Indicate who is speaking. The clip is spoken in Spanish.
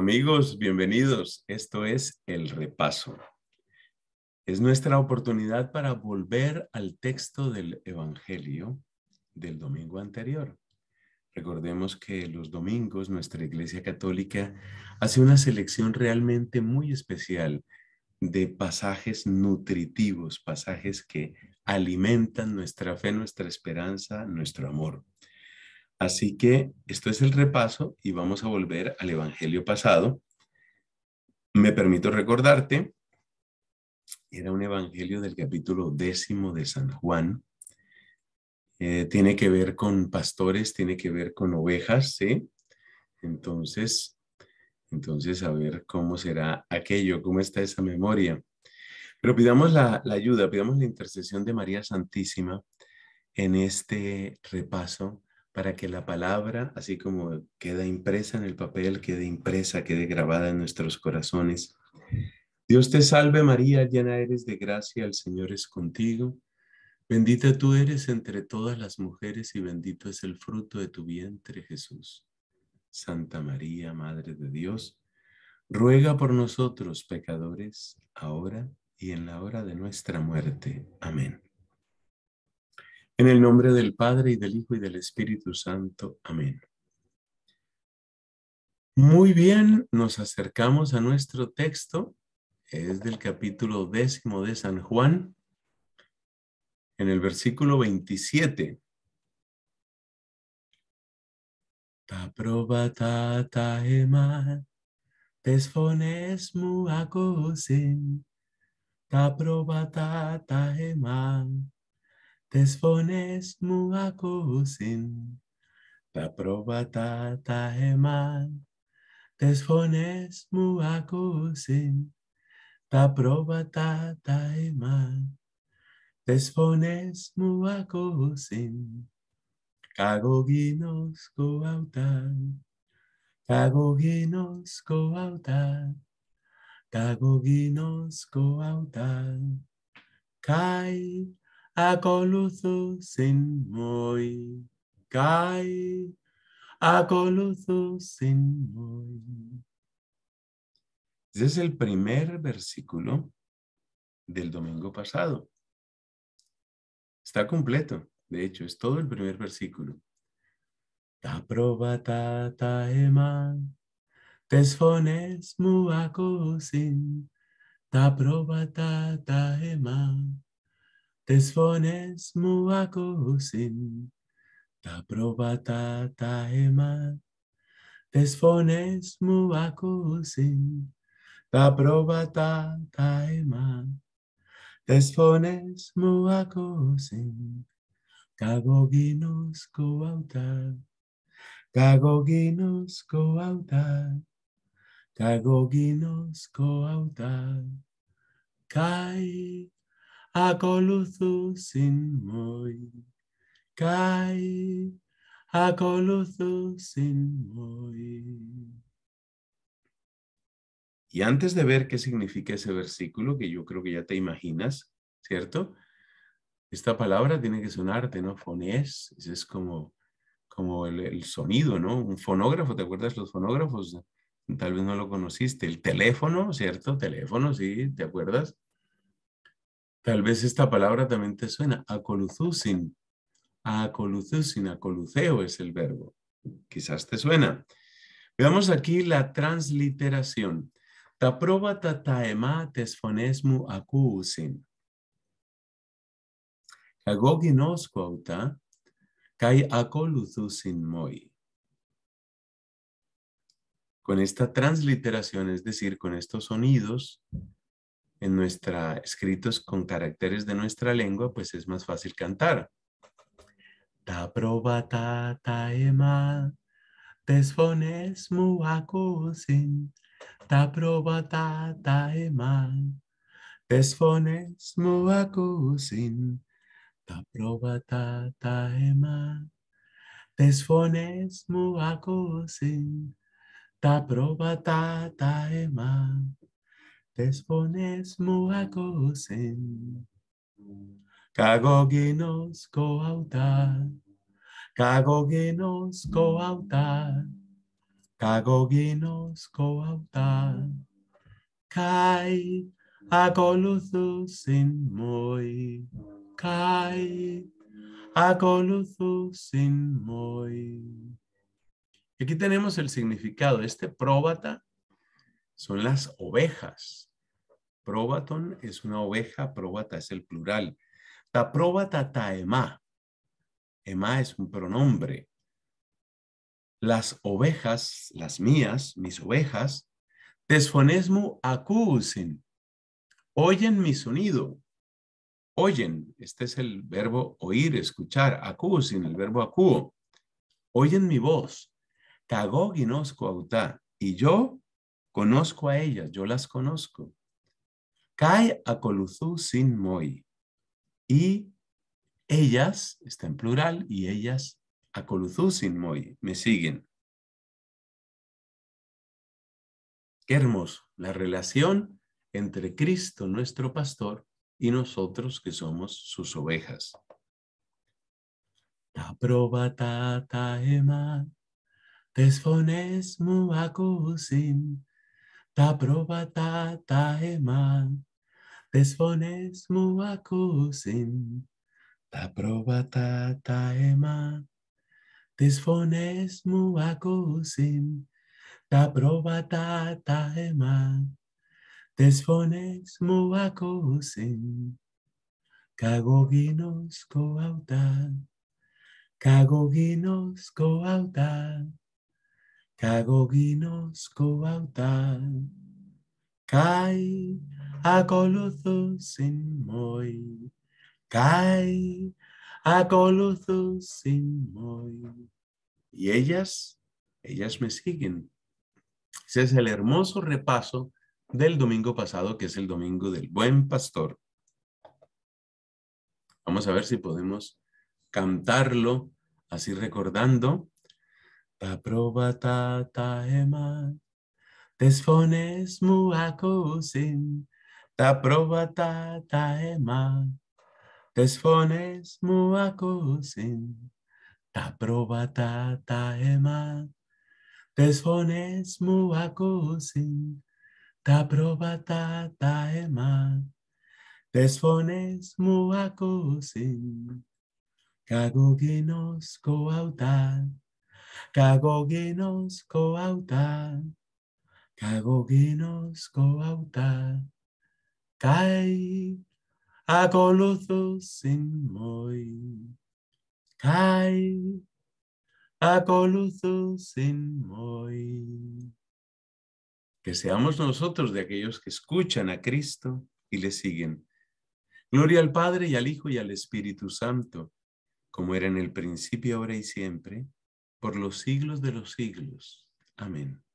Speaker 1: Amigos, bienvenidos. Esto es El Repaso. Es nuestra oportunidad para volver al texto del Evangelio del domingo anterior. Recordemos que los domingos nuestra Iglesia Católica hace una selección realmente muy especial de pasajes nutritivos, pasajes que alimentan nuestra fe, nuestra esperanza, nuestro amor. Así que esto es el repaso y vamos a volver al Evangelio pasado. Me permito recordarte, era un Evangelio del capítulo décimo de San Juan. Eh, tiene que ver con pastores, tiene que ver con ovejas, ¿sí? Entonces, entonces a ver cómo será aquello, cómo está esa memoria. Pero pidamos la ayuda, pidamos la intercesión de María Santísima en este repaso para que la palabra, así como queda impresa en el papel, quede impresa, quede grabada en nuestros corazones. Dios te salve María, llena eres de gracia, el Señor es contigo. Bendita tú eres entre todas las mujeres y bendito es el fruto de tu vientre, Jesús. Santa María, Madre de Dios, ruega por nosotros pecadores, ahora y en la hora de nuestra muerte. Amén. En el nombre del Padre y del Hijo y del Espíritu Santo. Amén. Muy bien, nos acercamos a nuestro texto. Es del capítulo décimo de San Juan, en el versículo veintisiete. Ta probata Τις φωνές μου ακούσιν, τα πρόβατα τα εμά, Τις φωνές μου ακούσιν, τα πρόβατα τα εμά, Τις φωνές μου ακούσιν, καγωγίνος κοαουτάν. Καγωγίνος κοαουτάν, καγωγίνος κοαουτάν. Καί akoluzu sin moi kai akoluzu sin moi Ese es el primer versículo del domingo pasado. Está completo, de hecho, es todo el primer versículo. Ta probata ta ema tesfones mu ta probata ta ema Desfones muakosin, ta probata taema. Desfones muakosin, ta probata taema. Desfones muakosin, kagoginos koauta. Kagoginos koauta. Kagoginos koauta. Kai sin Y antes de ver qué significa ese versículo, que yo creo que ya te imaginas, ¿cierto? Esta palabra tiene que sonarte, ¿no? Fonés, es como, como el, el, sonido, ¿no? Un fonógrafo, ¿te acuerdas los fonógrafos? Tal vez no lo conociste. El teléfono, ¿cierto? Teléfono, sí, ¿te acuerdas? Tal vez esta palabra también te suena, acoluzusin. Acoluzusin, acoluceo es el verbo. Quizás te suena. Veamos aquí la transliteración. Taprobata taema tesfonesmu acuusin. kai acoluzusin moi. Con esta transliteración, es decir, con estos sonidos, en nuestra, escritos con caracteres de nuestra lengua, pues es más fácil cantar. Ta probata taema, desfones sin ta probata taema, desfones sin ta probata taema, desfones sin ta probata taema. Espones muacosen, cozen. Cago koauta, coautá. Cago koauta, coautá. Cago koauta, kai Cai. sin moi. Cai. sin muy. aquí tenemos el significado. Este próbata son las ovejas. Probaton es una oveja, probata es el plural. Ta probata ta ema. es un pronombre. Las ovejas, las mías, mis ovejas, tesfonesmu acusin. Oyen mi sonido. Oyen, este es el verbo oír, escuchar, acusin, el verbo acúo. Oyen mi voz. Tagoginosco auta. Y yo conozco a ellas, yo las conozco. Kai coluzú sin moi. Y ellas, está en plural, y ellas coluzú sin moi, me siguen. Qué la relación entre Cristo, nuestro pastor, y nosotros que somos sus ovejas. Ta ta ta desfones muakusin, ta probata taema. Desfones muakusin, ta probata taema. Desfones muacosin, cagoginos coauta, cagoginos coauta, cagoginos coauta, Kai moi, Kai sin moi. Y ellas, ellas me siguen. Ese es el hermoso repaso del domingo pasado, que es el domingo del buen pastor. Vamos a ver si podemos cantarlo así recordando. Ta ta desfones mu Ta probatata ema desfonez mu akosen Ta probatata ema Despones mu Ta probatata ema Despones mu akosen Gagokeno skoauta Gagokeno skoauta Gagokeno Kai sin moi. Kai sin moi. Que seamos nosotros de aquellos que escuchan a Cristo y le siguen. Gloria al Padre y al Hijo y al Espíritu Santo, como era en el principio, ahora y siempre, por los siglos de los siglos. Amén.